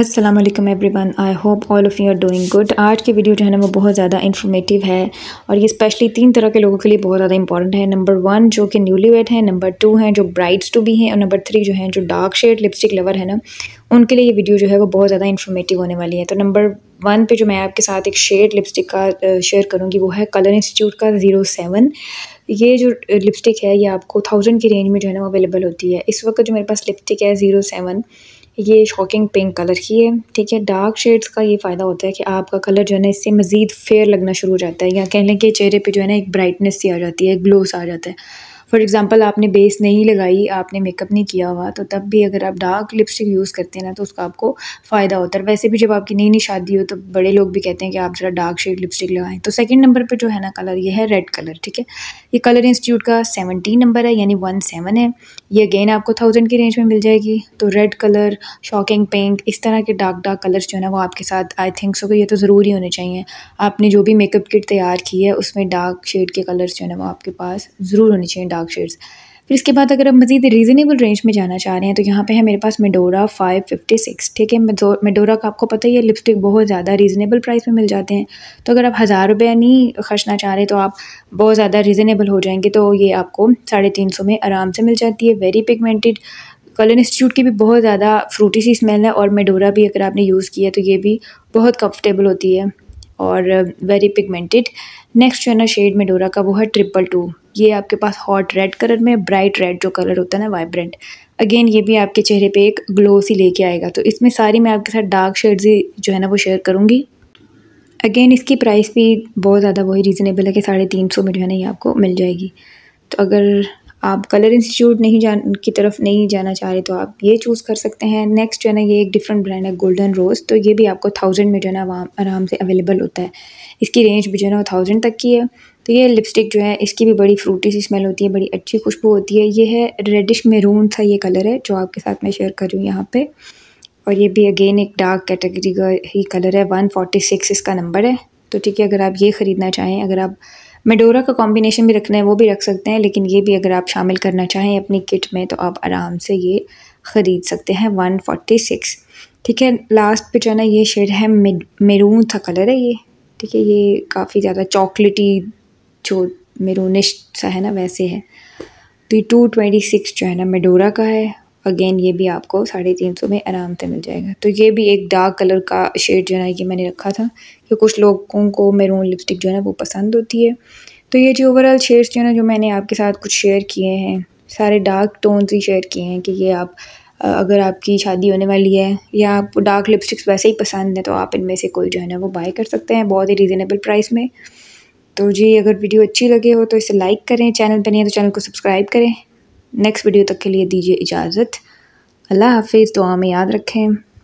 असलम वन I hope all of you are doing good आज की वीडियो जो है ना वो बहुत ज़्यादा इन्फॉर्मेटिव है और ये स्पेशली तीन तरह के लोगों के लिए बहुत ज़्यादा इंपॉर्टेंट है नंबर वन जो कि न्यूली वेड है नंबर टू हैं जो ब्राइड्स टू भी हैं और नंबर थ्री जो हैं जो डार्क शेड लिपस्टिक लवर है ना उनके लिए ये वीडियो जो है वो बहुत ज़्यादा इन्फॉर्मेटिव होने वाली है तो नंबर वन पे जो मैं आपके साथ एक शेड लिपस्टिक का शेयर करूँगी वो है कलर इंस्टीट्यूट का ज़ीरो सेवन ये जो लिपस्टिक है ये आपको थाउजेंड की रेंज में जो है ना अवेलेबल होती है इस वक्त जो मेरे पास लिपस्टिक है ज़ीरो सेवन ये शॉकिंग पिंक कलर की है ठीक है डार्क शेड्स का ये फ़ायदा होता है कि आपका कलर जो है ना इससे मज़ीद फेयर लगना शुरू हो जाता है या कह लें कि चेहरे पे जो है ना एक ब्राइटनेस सी आ जाती है ग्लोस आ जाता है फॉर एग्ज़ाम्पल आपने बेस नहीं लगाई आपने मेकअप नहीं किया हुआ तो तब भी अगर आप डार्क लिपस्टिक यूज़ करते हैं ना तो उसका आपको फ़ायदा होता है वैसे भी जब आपकी नई नई शादी हो तो बड़े लोग भी कहते हैं कि आप ज़रा डार्क शेड लिपस्टिक लगाएं तो सेकेंड नंबर पर जो है ना कलर ये है रेड कलर ठीक है ये कलर इंस्टीट्यूट का सेवनटीन नंबर है यानी वन सेवन है ये अगेन आपको थाउजेंड की रेंज में मिल जाएगी तो रेड कलर शॉकिंग पिंक इस तरह के डार्क डार्क कलर्स जो है ना वो आपके साथ आई थिंक सो ये तो ज़रूरी होने चाहिए आपने जो भी मेकअप किट तैयार की है उसमें डार्क शेड के कलर्स जो है ना वो आपके पास ज़रूर होने चाहिए डार्क शेड्स फिर इसके बाद अगर आप मज़ीद रीज़नेबल रेंज में जाना चाह रहे हैं तो यहाँ पे है मेरे पास मेडोरा 556 ठीक है मेडोरा का आपको पता ही है लिपस्टिक बहुत ज़्यादा रीज़नेबल प्राइस में मिल जाते हैं तो अगर आप हज़ार रुपया नहीं खर्चना चाह रहे तो आप बहुत ज़्यादा रीज़नेबल हो जाएंगे तो ये आपको साढ़े तीन सौ में आराम से मिल जाती है वेरी पिगमेंटेड कलर इंस्टीट्यूट की भी बहुत ज़्यादा फ्रूटी सी स्मेल है और मेडोरा भी अगर आपने यूज़ किया तो ये भी बहुत कम्फर्टेबल होती है और वेरी पिगमेंटेड नेक्स्ट जो है ना शेड मेडोरा का वो है ट्रिपल टू ये आपके पास हॉट रेड कलर में ब्राइट रेड जो कलर होता है ना वाइब्रेंट अगेन ये भी आपके चेहरे पे एक ग्लो सी लेके आएगा तो इसमें सारी मैं आपके साथ डार्क शेड्स ही जो है ना वो शेयर करूँगी अगेन इसकी प्राइस भी बहुत ज़्यादा वही रीज़नेबल है कि साढ़े तीन सौ में जो है ना ये आपको मिल जाएगी तो अगर आप कलर इंस्टीट्यूट नहीं जान की तरफ नहीं जाना चाह रहे तो आप ये चूज़ कर सकते हैं नेक्स्ट जो है ना ये एक डिफरेंट ब्रांड है गोल्डन रोज़ तो ये भी आपको थाउजेंड में जो है ना आराम से अवेलेबल होता है इसकी रेंज भी जो है ना वो थाउजेंड तक की है तो ये लिपस्टिक जो है इसकी भी बड़ी फ्रूटी सी स्मेल होती है बड़ी अच्छी खुशबू होती है ये है रेडिश मेरून था ये कलर है जो आपके साथ मैं शेयर कर रही हूँ यहाँ पर और ये भी अगेन एक डार्क कैटेगरी का ही कलर है वन सिक्स इसका नंबर है तो ठीक है अगर आप ये ख़रीदना चाहें अगर आप मेडोरा का कॉम्बिनेशन भी रखना है वो भी रख सकते हैं लेकिन ये भी अगर आप शामिल करना चाहें अपनी किट में तो आप आराम से ये ख़रीद सकते हैं वन फोर्टी सिक्स ठीक है लास्ट पे जो है ना ये शेड है मेरून था कलर है ये ठीक है ये काफ़ी ज़्यादा चॉकलेटी जो मेरोनिस्ट सा है ना वैसे है तो ये टू ट्वेंटी सिक्स जो है ना मेडोरा का है अगेन ये भी आपको साढ़े तीन सौ में आराम से मिल जाएगा तो ये भी एक डार्क कलर का शेड जो है ना ये मैंने रखा था कि कुछ लोगों को मेरून लिपस्टिक जो है ना वो पसंद होती है तो ये जो ओवरऑल शेड्स जो है ना जो मैंने आपके साथ कुछ शेयर किए हैं सारे डार्क टोन्स ही शेयर किए हैं कि ये आप अगर आपकी शादी होने वाली है या आप डार्क लिपस्टिक्स वैसे ही पसंद हैं तो आप इनमें से कोई जो है ना वो बाय कर सकते हैं बहुत ही रीज़नेबल प्राइस में तो जी अगर वीडियो अच्छी लगे हो तो इसे लाइक करें चैनल पर नहीं है तो चैनल को सब्सक्राइब करें नेक्स्ट वीडियो तक के लिए दीजिए इजाज़त अल्लाह हाफिज़ दुआ में याद रखें